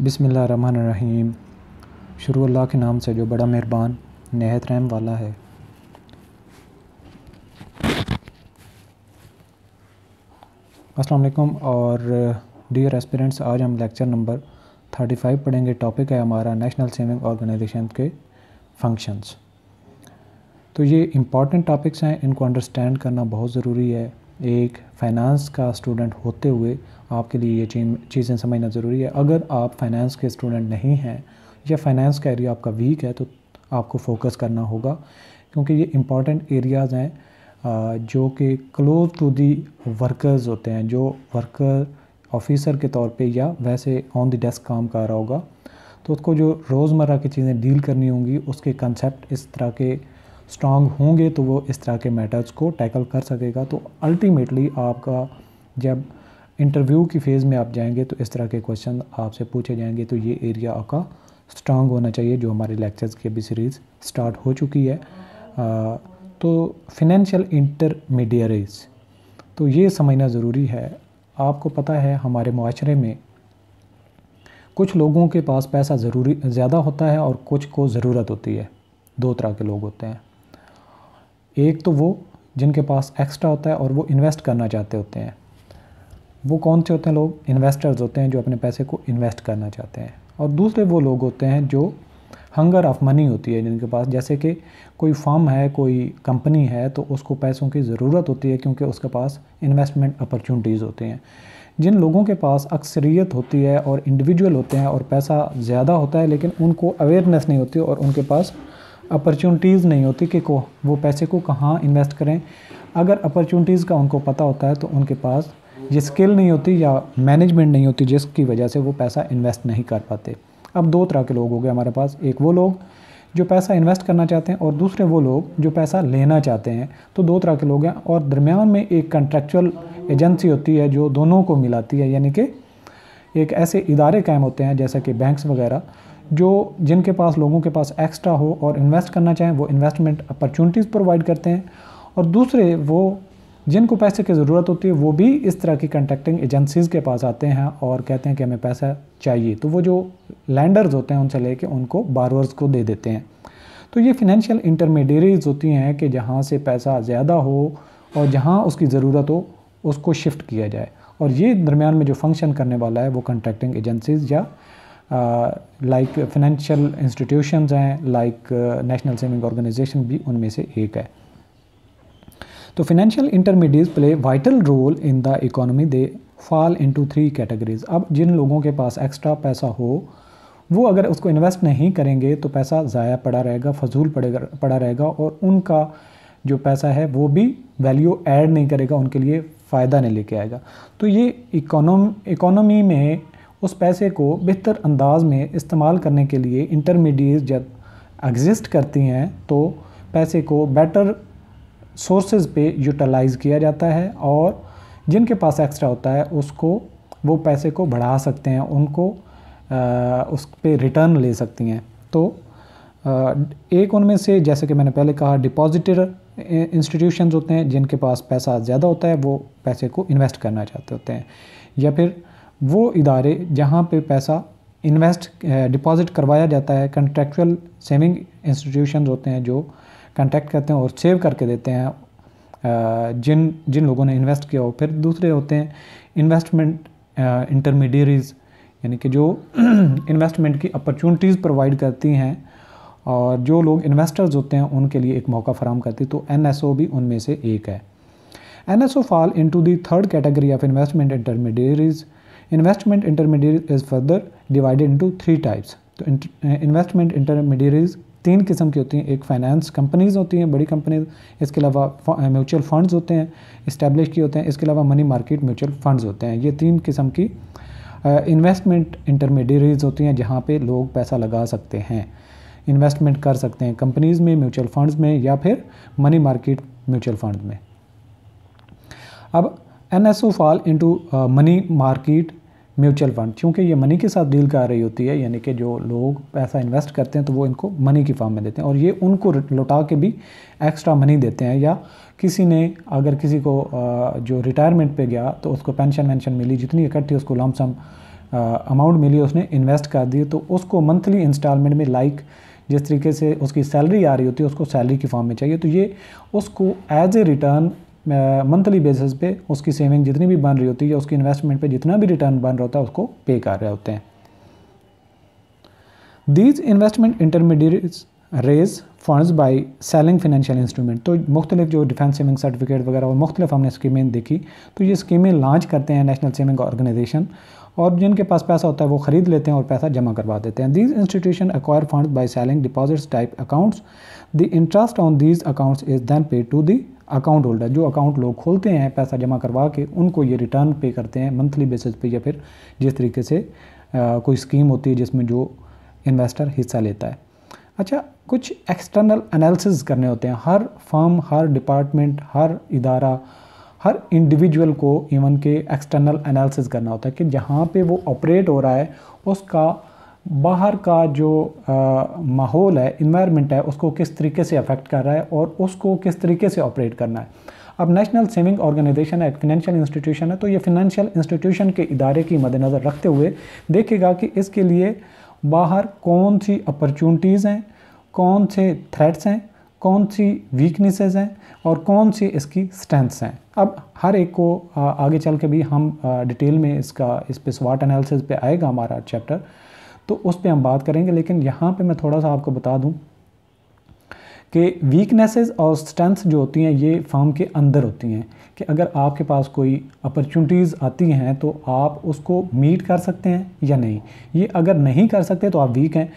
रहीम शुरू अल्लाह के नाम से जो बड़ा मेहरबान नहत रहम वाला है अस्सलाम वालेकुम और डियर एस्पिरेंट्स आज हम लेक्चर नंबर 35 पढ़ेंगे टॉपिक है हमारा नेशनल सेविंग ऑर्गेनाइजेशन के फंक्शंस तो ये इम्पॉर्टेंट टॉपिक्स हैं इनको अंडरस्टैंड करना बहुत ज़रूरी है एक फाइनेंस का स्टूडेंट होते हुए आपके लिए ये चीज़ें समझना ज़रूरी है अगर आप फाइनेंस के स्टूडेंट नहीं हैं या फाइनेंस का एरिया आपका वीक है तो आपको फोकस करना होगा क्योंकि ये इम्पॉर्टेंट एरियाज़ हैं जो कि क्लोज टू दी वर्कर्स होते हैं जो वर्कर ऑफिसर के तौर पे या वैसे ऑन द डेस्क काम कर रहा होगा तो उसको जो रोज़मर्रा की चीज़ें डील करनी होंगी उसके कंसेप्ट इस तरह के स्ट्रांग होंगे तो वो इस तरह के मैटर्स को टैकल कर सकेगा तो अल्टीमेटली आपका जब इंटरव्यू की फेज़ में आप जाएंगे तो इस तरह के क्वेश्चन आपसे पूछे जाएंगे तो ये एरिया आपका स्ट्रांग होना चाहिए जो हमारे लेक्चर्स की अभी सीरीज़ स्टार्ट हो चुकी है आ, तो फिनेंशियल इंटरमीडियरीज तो ये समझना ज़रूरी है आपको पता है हमारे माशरे में कुछ लोगों के पास पैसा ज़रूरी ज़्यादा होता है और कुछ को ज़रूरत होती है दो तरह के लोग होते हैं एक तो वो जिनके पास एक्स्ट्रा होता है और वो इन्वेस्ट करना चाहते होते हैं वो कौन से होते हैं लोग इन्वेस्टर्स होते हैं जो अपने पैसे को इन्वेस्ट करना चाहते हैं और दूसरे वो लोग होते हैं जो हंगर ऑफ मनी होती है जिनके पास जैसे कि कोई फर्म है कोई कंपनी है तो उसको पैसों की ज़रूरत होती है क्योंकि उसके पास इन्वेस्टमेंट अपॉर्चुनिटीज़ होती हैं जिन लोगों के पास अक्सरियत होती है और इंडिविजुअल होते हैं और पैसा ज़्यादा होता है लेकिन उनको अवेयरनेस नहीं होती और उनके पास अपॉर्चुनिटीज़ नहीं होती कि को वो पैसे को कहाँ इन्वेस्ट करें अगर अपॉर्चुनिटीज़ का उनको पता होता है तो उनके पास ये स्किल नहीं होती या मैनेजमेंट नहीं होती जिसकी वजह से वो पैसा इन्वेस्ट नहीं कर पाते अब दो तरह के लोग हो गए हमारे पास एक वो लोग जो पैसा इन्वेस्ट करना चाहते हैं और दूसरे वो लोग जो पैसा लेना चाहते हैं तो दो तरह के लोग हैं और दरमियान में एक कंट्रेक्चुअल एजेंसी होती है जो दोनों को मिलाती है यानी कि एक ऐसे इदारे कायम होते हैं जैसा कि बैंक्स वगैरह जो जिनके पास लोगों के पास एक्स्ट्रा हो और इन्वेस्ट करना चाहें वो इन्वेस्टमेंट अपॉर्चुनिटीज़ प्रोवाइड करते हैं और दूसरे वो जिनको पैसे की ज़रूरत होती है वो भी इस तरह की कंटेक्टिंग एजेंसीज़ के पास आते हैं और कहते हैं कि हमें पैसा चाहिए तो वो जो लैंडर्स होते हैं उनसे लेके उनको बारवर्स को दे देते हैं तो ये फिनेंशियल इंटरमीडियरीज होती हैं कि जहाँ से पैसा ज़्यादा हो और जहाँ उसकी ज़रूरत हो उसको शिफ्ट किया जाए और ये दरमियान में जो फंक्शन करने वाला है वो कंट्रैक्टिंग एजेंसीज़ या लाइक फिनेंशियल इंस्टीट्यूशंस हैं लाइक नेशनल सेविंग ऑर्गेनाइजेशन भी उनमें से एक है तो financial intermediaries play vital role in the economy they fall into three categories अब जिन लोगों के पास एक्स्ट्रा पैसा हो वो अगर उसको इन्वेस्ट नहीं करेंगे तो पैसा ज़ाया पड़ा रहेगा फजूल पड़ेगा पड़ा रहेगा और उनका जो पैसा है वो भी वैल्यू ऐड नहीं करेगा उनके लिए फ़ायदा नहीं लेके आएगा तो ये इकोनॉमी में उस पैसे को बेहतर अंदाज में इस्तेमाल करने के लिए इंटरमीडिएट जब एग्जिस्ट करती हैं तो पैसे को बेटर सोर्सेज पे यूटिलाइज़ किया जाता है और जिनके पास एक्स्ट्रा होता है उसको वो पैसे को बढ़ा सकते हैं उनको आ, उस पर रिटर्न ले सकती हैं तो आ, एक उनमें से जैसे कि मैंने पहले कहा डिपॉजिटर इंस्टीट्यूशंस होते हैं जिनके पास पैसा ज़्यादा होता है वो पैसे को इन्वेस्ट करना चाहते होते हैं या फिर वो इदारे जहाँ पे पैसा इन्वेस्ट डिपॉज़िट करवाया जाता है कंट्रैक्चुअल सेविंग इंस्टीट्यूशन होते हैं जो कंटेक्ट करते हैं और सेव करके देते हैं जिन जिन लोगों ने इन्वेस्ट किया हो फिर दूसरे होते हैं इन्वेस्टमेंट इंटरमीडियरीज़ यानी कि जो इन्वेस्टमेंट की अपॉर्चुनिटीज़ प्रोवाइड करती हैं और जो लोग इन्वेस्टर्स होते हैं उनके लिए एक मौका फराम करती तो एन भी उनमें से एक है N S O fall into the third category of investment intermediaries investment intermediate is further divided into three types तो इन्वेस्टमेंट इंटरमीडियरीज eh, तीन किस्म की होती हैं एक फाइनेंस कंपनीज होती हैं बड़ी कंपनीज इसके अलावा म्यूचुअल फंड्स eh, होते हैं इस्टेब्लिश किए होते हैं इसके अलावा मनी मार्केट म्यूचुअल फंड्स होते हैं ये तीन किस्म की इन्वेस्टमेंट eh, इंटरमीडियरीज होती हैं जहाँ पे लोग पैसा लगा सकते हैं इन्वेस्टमेंट कर सकते हैं कंपनीज़ में म्यूचुअल फंड्स में या फिर मनी मार्केट म्यूचुअल फंड में अब N S O fall into money market mutual fund क्योंकि ये मनी के साथ डील कर रही होती है यानी कि जो लोग पैसा इन्वेस्ट करते हैं तो वो इनको मनी की फॉर्म में देते हैं और ये उनको लौटा के भी एक्स्ट्रा मनी देते हैं या किसी ने अगर किसी को जो रिटायरमेंट पे गया तो उसको पेंशन वेंशन मिली जितनी इकट्ठी उसको लमसम अमाउंट मिली उसने इन्वेस्ट कर दी तो उसको मंथली इंस्टॉलमेंट में लाइक जिस तरीके से उसकी सैलरी आ रही होती है उसको सैलरी की फॉर्म में चाहिए तो ये उसको as a return monthly basis पे उसकी सेविंग जितनी भी बन रही होती है या उसकी इन्वेस्टमेंट पे जितना भी रिटर्न बन रहा होता है उसको पे कर रहे होते हैं these investment intermediates raise funds by selling financial instrument तो मुख्तलिफ जो डिफेंस सेविंग सर्टिफिकेट वगैरह और मुख्तलिफ हमने स्कीमें देखी तो ये स्कीमें लॉन्च करते हैं नेशनल सेविंग ऑर्गेनाइजेशन और जिनके पास पैसा होता है वो खरीद लेते हैं और पैसा जमा करवा देते हैं these institution acquire fund by selling deposits type accounts the interest on these accounts is then paid to the account holder जो अकाउंट लोग खोलते हैं पैसा जमा करवा के उनको ये रिटर्न पे करते हैं मंथली बेसिस पे या फिर जिस तरीके से आ, कोई स्कीम होती है जिसमें जो इन्वेस्टर हिस्सा लेता है अच्छा कुछ एक्सटर्नल एनालिसिस करने होते हैं हर फर्म हर डिपार्टमेंट हर इदारा हर इंडिविजुअल को इवन के एक्सटर्नल एनालिसिस करना होता है कि जहाँ पे वो ऑपरेट हो रहा है उसका बाहर का जो माहौल है इन्वायरमेंट है उसको किस तरीके से अफेक्ट कर रहा है और उसको किस तरीके से ऑपरेट करना है अब नेशनल सेविंग ऑर्गेनाइजेशन है फिनेंशियल इंस्टीट्यूशन है तो ये फिनेंशियल इंस्टीट्यूशन के इदारे की मद्देनज़र रखते हुए देखेगा कि इसके लिए बाहर कौन सी अपॉर्चुनिटीज़ हैं कौन से थ्रेट्स हैं कौन सी वीकनेसेस हैं और कौन सी इसकी स्ट्रेंथ्स हैं अब हर एक को आगे चल के भी हम डिटेल में इसका इस पर स्वाट एनालिसिस पे आएगा हमारा चैप्टर तो उस पर हम बात करेंगे लेकिन यहाँ पर मैं थोड़ा सा आपको बता दूँ कि वीकनेसेस और स्ट्रेंथ्स जो होती हैं ये फॉर्म के अंदर होती हैं कि अगर आपके पास कोई अपॉर्चुनिटीज़ आती हैं तो आप उसको मीट कर सकते हैं या नहीं ये अगर नहीं कर सकते तो आप वीक हैं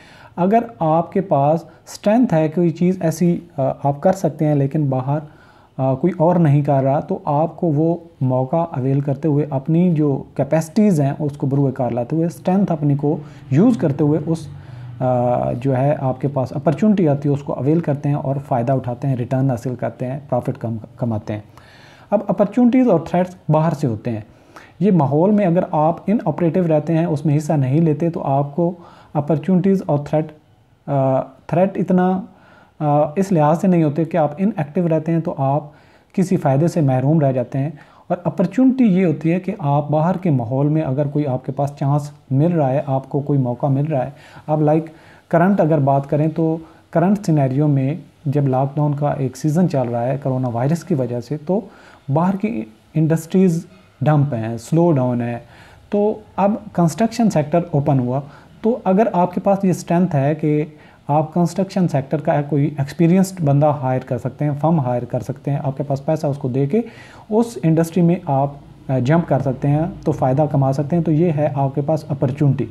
अगर आपके पास स्ट्रेंथ है कोई चीज़ ऐसी आप कर सकते हैं लेकिन बाहर आ, कोई और नहीं कर रहा तो आपको वो मौका अवेल करते हुए अपनी जो कैपेसिटीज़ हैं उसको बरूए कार लाते हुए स्ट्रेंथ अपनी को यूज़ करते हुए उस आ, जो है आपके पास अपॉर्चुनिटी आती है उसको अवेल करते हैं और फ़ायदा उठाते हैं रिटर्न हासिल करते हैं प्रॉफिट कम कमाते हैं अब अपॉर्चुनिटीज़ और थ्रेट्स बाहर से होते हैं ये माहौल में अगर आप इन ऑपरेटिव रहते हैं उसमें हिस्सा नहीं लेते तो आपको अपॉर्चुनिटीज़ और थ्रेट थ्रेट इतना इस लिहाज से नहीं होते कि आप इनएक्टिव रहते हैं तो आप किसी फ़ायदे से महरूम रह जाते हैं और अपॉर्चुनिटी ये होती है कि आप बाहर के माहौल में अगर कोई आपके पास चांस मिल रहा है आपको कोई मौका मिल रहा है आप लाइक करंट अगर बात करें तो करंट सिनेरियो में जब लॉकडाउन का एक सीज़न चल रहा है करोना वायरस की वजह से तो बाहर की इंडस्ट्रीज़ डंप हैं स्लो डाउन है तो अब कंस्ट्रक्शन सेक्टर ओपन हुआ तो अगर आपके पास ये स्ट्रेंथ है कि आप कंस्ट्रक्शन सेक्टर का कोई एक्सपीरियंस्ड बंदा हायर कर सकते हैं फर्म हायर कर सकते हैं आपके पास पैसा उसको दे के उस इंडस्ट्री में आप जंप कर सकते हैं तो फ़ायदा कमा सकते हैं तो ये है आपके पास अपॉर्चुनिटी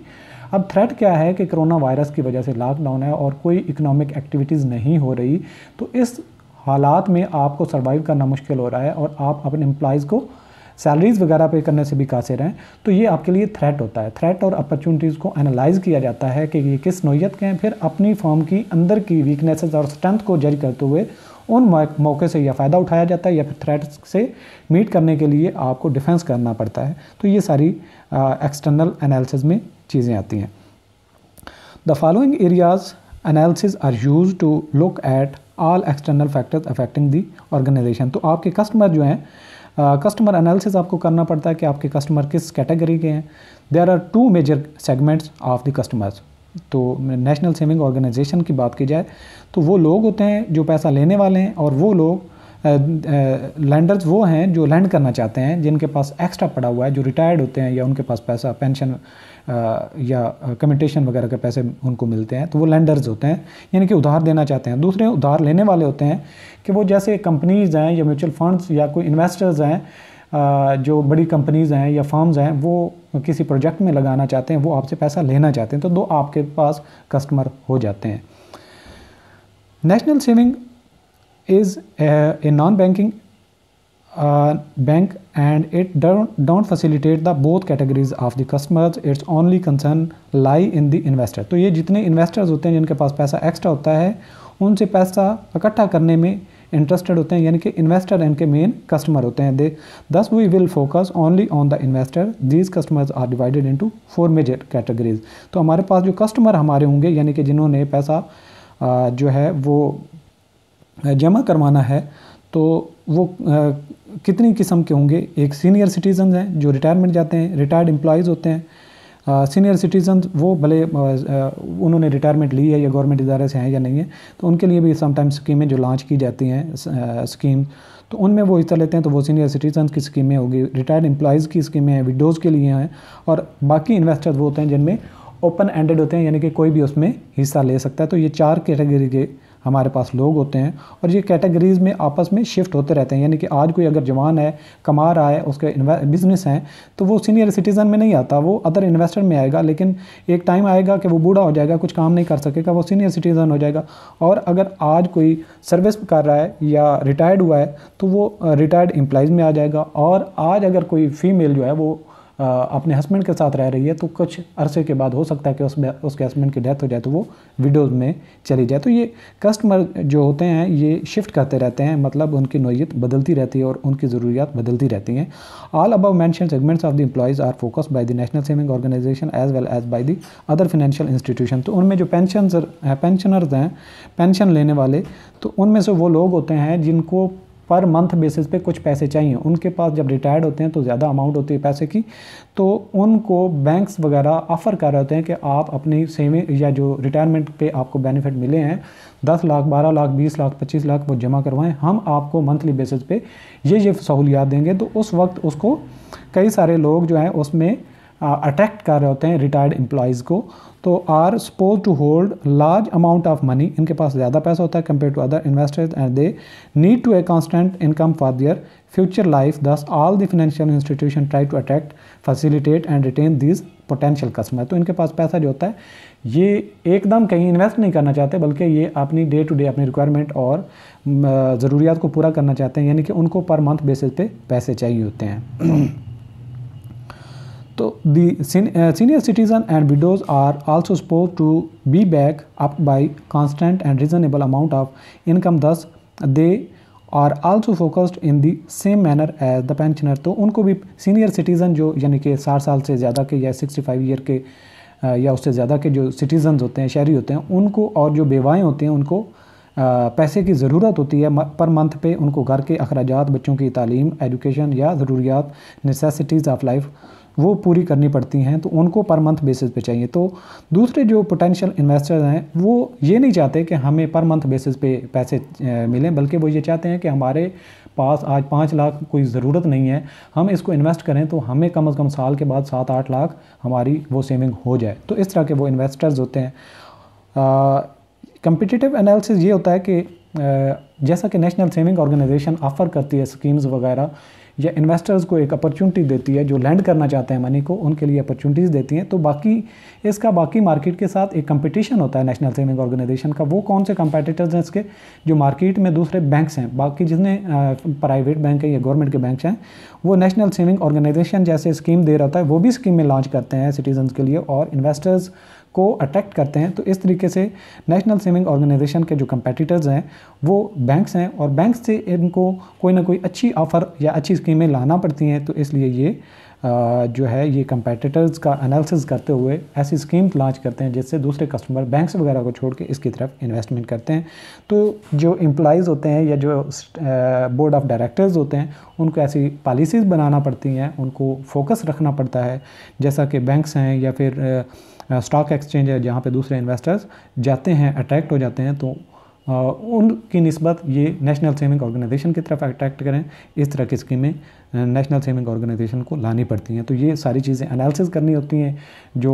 अब थ्रेट क्या है कि कोरोना वायरस की वजह से लॉकडाउन है और कोई इकोनॉमिक एक्टिविटीज़ नहीं हो रही तो इस हालात में आपको सर्वाइव करना मुश्किल हो रहा है और आप अपने एम्प्लॉयज़ को सैलरीज वगैरह पे करने से भी कासिर हैं तो ये आपके लिए थ्रेट होता है थ्रेट और अपॉर्चुनिटीज़ को एनालाइज किया जाता है कि ये किस नोयत के हैं फिर अपनी फॉर्म की अंदर की वीकनेसेस और स्ट्रेंथ को जज करते हुए उन मौके से या फ़ायदा उठाया जाता है या फिर थ्रेट से मीट करने के लिए आपको डिफेंस करना पड़ता है तो ये सारी एक्सटर्नल एनालिसिस में चीज़ें आती हैं the following areas analysis are use to look at all external factors affecting the organisation तो आपके कस्टमर जो हैं कस्टमर एनालिसिस आपको करना पड़ता है कि आपके कस्टमर किस कैटेगरी के हैं there are two major segments of the customers तो नेशनल सेविंग ऑर्गेनाइजेशन की बात की जाए तो वो लोग होते हैं जो पैसा लेने वाले हैं और वो लोग लैंडर्स वो हैं जो लैंड करना चाहते हैं जिनके पास एक्स्ट्रा पड़ा हुआ है जो रिटायर्ड होते हैं या उनके पास पैसा पेंशन या कमिटेशन वगैरह के पैसे उनको मिलते हैं तो वो लैंडर्स होते हैं यानी कि उधार देना चाहते हैं दूसरे उधार लेने वाले होते हैं कि वो जैसे कंपनीज़ हैं या म्यूचुअल फंड्स या कोई इन्वेस्टर्स हैं जो बड़ी कंपनीज़ हैं या फॉर्म्स हैं वो किसी प्रोजेक्ट में लगाना चाहते हैं वो आपसे पैसा लेना चाहते हैं तो दो आपके पास कस्टमर हो जाते हैं national saving is a, a non-banking uh, bank and it don't, don't facilitate the both categories of the customers its only concern lie in the investor तो ये जितने investors होते हैं जिनके पास पैसा एक्स्ट्रा होता है उनसे पैसा इकट्ठा करने में इंटरेस्टेड होते हैं यानी कि इन्वेस्टर इनके मेन कस्टमर होते हैं they thus we will focus only on the investor these customers are divided into four major categories तो हमारे पास जो कस्टमर हमारे होंगे यानी कि जिन्होंने पैसा uh, जो है वो जमा करवाना है तो वो कितनी किस्म के होंगे एक सीनियर सिटीज़न हैं जो रिटायरमेंट जाते हैं रिटायर्ड एम्प्लॉज़ होते हैं सीनियर सिटीज़न वो भले उन्होंने रिटायरमेंट ली है या गवर्नमेंट इदारे से हैं या नहीं है तो उनके लिए भी समटाइम्स स्कीमें जो लॉन्च की जाती हैं स्कीम तो उनमें वो हिस्सा लेते हैं तो वो सीनियर सिटीजन की स्कीमें होगी रिटायर्ड एम्प्लॉज़ की स्कीमें हैं विडोज़ के लिए हैं और बाकी इन्वेस्टर्स वो होते हैं जिनमें ओपन एंडेड होते हैं यानी कि कोई भी उसमें हिस्सा ले सकता है तो ये चार कैटेगरी के हमारे पास लोग होते हैं और ये कैटेगरीज़ में आपस में शिफ्ट होते रहते हैं यानी कि आज कोई अगर जवान है कमा रहा है उसके बिज़नेस हैं तो वो सीनियर सिटीज़न में नहीं आता वो अदर इन्वेस्टर में आएगा लेकिन एक टाइम आएगा कि वो बूढ़ा हो जाएगा कुछ काम नहीं कर सकेगा वो सीनियर सिटीज़न हो जाएगा और अगर आज कोई सर्विस कर रहा है या रिटायर्ड हुआ है तो वो रिटायर्ड एम्प्लाइज में आ जाएगा और आज अगर कोई फीमेल जो है वो अपने हस्बैंड के साथ रह रही है तो कुछ अरसे के बाद हो सकता है कि उस उसके हस्बैंड की डेथ हो जाए तो वो विडोज में चली जाए तो ये कस्टमर जो होते हैं ये शिफ्ट करते रहते हैं मतलब उनकी नोयत बदलती रहती है और उनकी ज़रूरियात बदलती रहती हैं all above mention segments of the employees are focus by the national saving organisation as well as by the other financial institution तो उनमें जो हैं पेंशनर्स हैं पेंशन लेने वाले तो उनमें से वो लोग होते हैं जिनको पर मंथ बेसिस पे कुछ पैसे चाहिए उनके पास जब रिटायर्ड होते हैं तो ज़्यादा अमाउंट होती है पैसे की तो उनको बैंक्स वगैरह ऑफ़र कर रहे होते हैं कि आप अपनी सेविंग या जो रिटायरमेंट पे आपको बेनिफिट मिले हैं दस लाख बारह लाख बीस लाख पच्चीस लाख वो जमा करवाएं हम आपको मंथली बेसिस पे ये ये सहूलियात देंगे तो उस वक्त उसको कई सारे लोग जो हैं उसमें अट्रैक्ट कर रहे होते हैं रिटायर्ड एम्प्लॉयज़ को तो are suppose to hold large amount of money इनके पास ज़्यादा पैसा होता है compare to other investors and they need to a constant income for their future life thus all the financial institution try to attract facilitate and retain these potential customer तो इनके पास पैसा जो होता है ये एकदम कहीं इन्वेस्ट नहीं करना चाहते बल्कि ये अपनी डे टू डे अपनी रिक्वायरमेंट और ज़रूरियात को पूरा करना चाहते हैं यानी कि उनको पर मंथ बेसिस पे पैसे चाहिए होते हैं तो the senior citizen and widows are also supposed to be back up by constant and reasonable amount of income thus they are also focused in the same manner as the pensioner तो उनको भी senior citizen जो यानी कि साठ साल से ज़्यादा के या सिक्सटी फाइव ईयर के uh, या उससे ज़्यादा के जो सिटीज़न होते हैं शहरी होते हैं उनको और जो बेवाएँ होती हैं उनको uh, पैसे की ज़रूरत होती है पर मंथ पे उनको घर के अखराज बच्चों की तालीम एजुकेशन या ज़रूरियात नेसेसिटीज़ ऑफ लाइफ वो पूरी करनी पड़ती हैं तो उनको पर मंथ बेसिस पे चाहिए तो दूसरे जो पोटेंशियल इन्वेस्टर्स हैं वो ये नहीं चाहते कि हमें पर मंथ बेसिस पे पैसे मिलें बल्कि वो ये चाहते हैं कि हमारे पास आज पाँच लाख कोई ज़रूरत नहीं है हम इसको इन्वेस्ट करें तो हमें कम अज़ कम साल के बाद सात आठ लाख हमारी वो सेविंग हो जाए तो इस तरह के वो इन्वेस्टर्स होते हैं कंपिटिटिव एनालिसिस ये होता है कि जैसा कि नेशनल सेविंग ऑर्गेनाइजेशन ऑफ़र करती है स्कीम्स वगैरह या इन्वेस्टर्स को एक अपॉर्चुनिटी देती है जो लैंड करना चाहते हैं मनी को उनके लिए अपॉर्चुनिटीज़ देती हैं तो बाकी इसका बाकी मार्केट के साथ एक कंपटीशन होता है नेशनल सेविंग ऑर्गेनाइजेशन का वो कौन से कंपेटिटर्स हैं इसके जो मार्केट में दूसरे बैंक्स हैं बाकी जितने प्राइवेट बैंक हैं या गवर्नमेंट के बैंक हैं वो नेशनल सेविंग ऑर्गेनाइजेशन जैसे स्कीम दे रहा है वो भी स्कीमें लॉन्च करते हैं सिटीजन के लिए और इन्वेस्टर्स को अट्रैक्ट करते हैं तो इस तरीके से नेशनल सेविंग ऑर्गेनाइजेशन के जो कंपेटिटर्स हैं वो बैंक्स हैं और बैंक से इनको कोई ना कोई अच्छी ऑफ़र या अच्छी स्कीमें लाना पड़ती हैं तो इसलिए ये जो है ये कंपेटिटर्स का एनालिसिस करते हुए ऐसी स्कीम लॉन्च करते हैं जिससे दूसरे कस्टमर बैंक्स वगैरह को छोड़ के इसकी तरफ इन्वेस्टमेंट करते हैं तो जो एम्प्लॉज़ होते हैं या जो बोर्ड ऑफ डायरेक्टर्स होते हैं उनको ऐसी पॉलिसीज़ बनाना पड़ती हैं उनको फोकस रखना पड़ता है जैसा कि बैंक्स हैं या फिर स्टॉक एक्सचेंज है जहाँ पे दूसरे इन्वेस्टर्स जाते हैं अट्रैक्ट हो जाते हैं तो उनकी नस्बत ये नेशनल सेविंग ऑर्गेनाइजेशन की तरफ अट्रैक्ट करें इस तरह की स्कीमें नेशनल सेविंग ऑर्गेनाइजेशन को लानी पड़ती हैं तो ये सारी चीज़ें एनालिसिस करनी होती हैं जो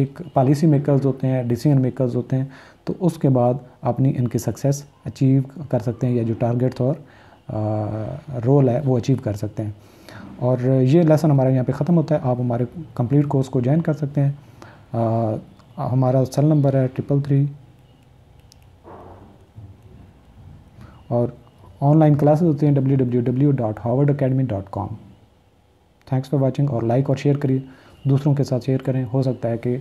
एक पॉलिसी मेकर्स होते हैं डिसीजन मेकर्स होते हैं तो उसके बाद अपनी इनकी सक्सेस अचीव कर सकते हैं या जो टारगेट्स और रोल है वो अचीव कर सकते हैं और ये लेसन हमारे यहाँ पे ख़त्म होता है आप हमारे कंप्लीट कोर्स को ज्वाइन कर सकते हैं आ, हमारा सेल नंबर है ट्रिपल थ्री और ऑनलाइन क्लासेस होती हैं W W W dot Harvard Academy dot com thanks for watching और लाइक और शेयर करिए दूसरों के साथ शेयर करें हो सकता है कि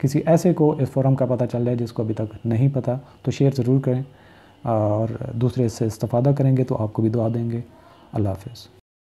किसी ऐसे को इस फोरम का पता चल जाए जिसको अभी तक नहीं पता तो शेयर ज़रूर करें और दूसरे इससे इस्ता करेंगे तो आपको भी दुआ देंगे अल्लाह हाफिज़